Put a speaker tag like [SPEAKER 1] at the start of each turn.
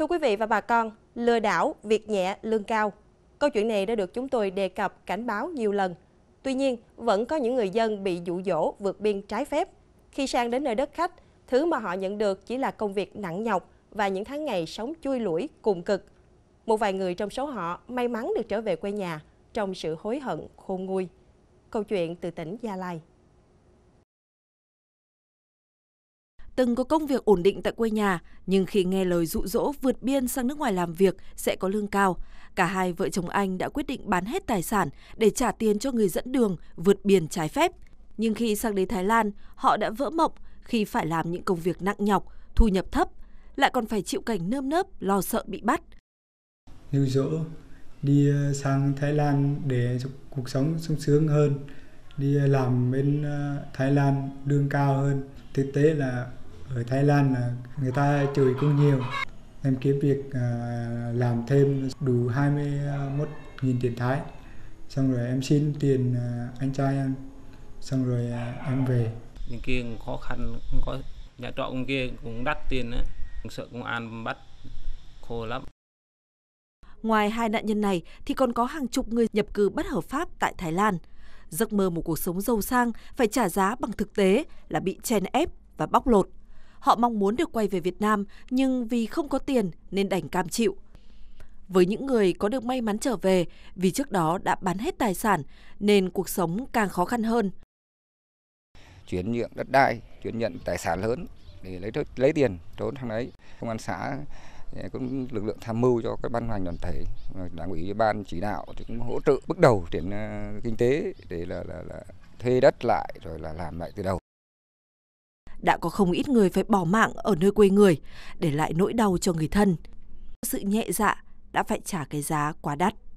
[SPEAKER 1] Thưa quý vị và bà con, lừa đảo, việc nhẹ, lương cao. Câu chuyện này đã được chúng tôi đề cập, cảnh báo nhiều lần. Tuy nhiên, vẫn có những người dân bị dụ dỗ vượt biên trái phép. Khi sang đến nơi đất khách, thứ mà họ nhận được chỉ là công việc nặng nhọc và những tháng ngày sống chui lủi cùng cực. Một vài người trong số họ may mắn được trở về quê nhà trong sự hối hận khôn nguôi. Câu chuyện từ tỉnh Gia Lai.
[SPEAKER 2] từng có công việc ổn định tại quê nhà, nhưng khi nghe lời dụ dỗ vượt biên sang nước ngoài làm việc sẽ có lương cao, cả hai vợ chồng anh đã quyết định bán hết tài sản để trả tiền cho người dẫn đường vượt biên trái phép. Nhưng khi sang đến Thái Lan, họ đã vỡ mộng khi phải làm những công việc nặng nhọc, thu nhập thấp, lại còn phải chịu cảnh nơm nớp lo sợ bị bắt.
[SPEAKER 3] Dụ dỗ đi ờ, sang Thái Lan để cuộc sống sung sướng hơn, đi ờ, làm bên ờ, Thái Lan lương cao hơn. Thực tế là ở thái lan là người ta chửi cũng nhiều em kiếm việc à, làm thêm đủ 21 nghìn tiền thái xong rồi em xin tiền à, anh trai em xong rồi à, em về nhưng
[SPEAKER 4] kia khó khăn có nhà trọ cũng kia cũng đắt tiền á sợ công an bắt khổ lắm
[SPEAKER 2] Ngoài hai nạn nhân này thì còn có hàng chục người nhập cư bất hợp pháp tại Thái Lan. Giấc mơ một cuộc sống giàu sang phải trả giá bằng thực tế là bị chèn ép và bóc lột. Họ mong muốn được quay về Việt Nam nhưng vì không có tiền nên đành cam chịu. Với những người có được may mắn trở về vì trước đó đã bán hết tài sản nên cuộc sống càng khó khăn hơn.
[SPEAKER 4] Chuyển nhượng đất đai, chuyển nhận tài sản lớn để lấy lấy tiền trốn thằng đấy. Công an xã eh, cũng lực lượng tham mưu cho các ban ngành đoàn thể đảng ủy ban chỉ đạo thì cũng hỗ trợ bước đầu tiền eh, kinh tế để là, là, là thuê đất lại rồi là làm lại từ đầu
[SPEAKER 2] đã có không ít người phải bỏ mạng ở nơi quê người, để lại nỗi đau cho người thân. Sự nhẹ dạ đã phải trả cái giá quá đắt.